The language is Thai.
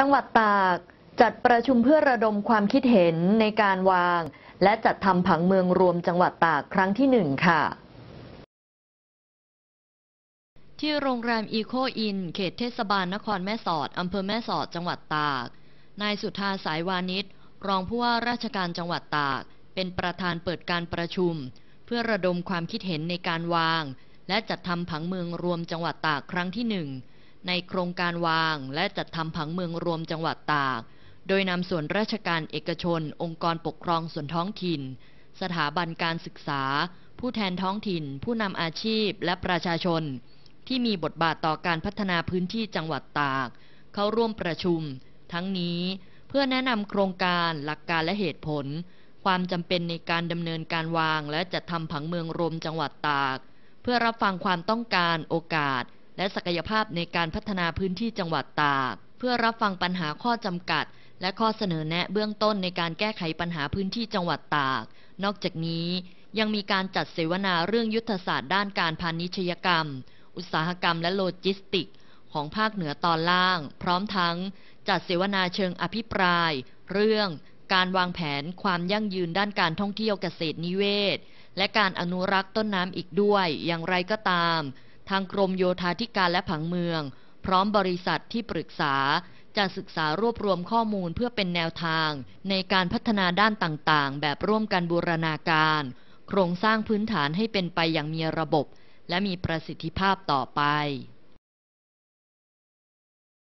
จังหวัดตากจัดประชุมเพื่อระดมความคิดเห็นในการวางและจัดทำผังเมืองรวมจังหวัดตากครั้งที่หนึ่งค่ะ ที่โรงแรมอีโคอิน เขตเทศบาลนครแม่สอดอำเภอแม่สอดจังหวัดตากนายสุธาสายวานิชรองผู้ว่าราชการจังหวัดตาก เป็นประธานเปิดการประชุม เพื่อระดมความคิดเห็นในการวาง และจัดทำผังเมืองรวมจังหวัดตากครั้งที่หนึ่งในโครงการวางและจัดทำผังเมืองรวมจังหวัดตาก โดยนำส่วนราชการเอกชน องค์กรปกครองส่วนท้องถิ่น สถาบันการศึกษา ผู้แทนท้องถิ่น ผู้นำอาชีพ และประชาชน ที่มีบทบาทต่อการพัฒนาพื้นที่จังหวัดตาก เข้าร่วมประชุม ทั้งนี้เพื่อแนะนำโครงการหลักการและเหตุผล ความจำเป็นในการดำเนินการวาง และจัดทำผังเมืองรวมจังหวัดตาก เพื่อรับฟังความต้องการโอกาสและศักยภาพในการพัฒนาพื้นที่จังหวัดตาก เพื่อรับฟังปัญหาข้อจำกัด และข้อเสนอแนะเบื้องต้นในการแก้ไขปัญหาพื้นที่จังหวัดตาก นอกจากนี้ยังมีการจัดเสวนาเรื่องยุทธศาสตร์ด้านการพาณิชยกรรม อุตสาหกรรมและโลจิสติกของภาคเหนือตอนล่าง พร้อมทั้ง จัดเสวนาเชิงอภิปราย เรื่อง การวางแผนความยั่งยืนด้านการท่องเที่ยวเกษตรนิเวศ และการอนุรักษ์ต้นน้ำอีกด้วยอย่างไรก็ตามทางกรมโยธาธิการและผังเมือง พร้อมบริษัทที่ปรึกษาจะศึกษารวบรวมข้อมูลเพื่อเป็นแนวทาง ในการพัฒนาด้านต่างๆ แบบร่วมกันบูรณาการ โครงสร้างพื้นฐานให้เป็นไปอย่างมีระบบ และมีประสิทธิภาพต่อไป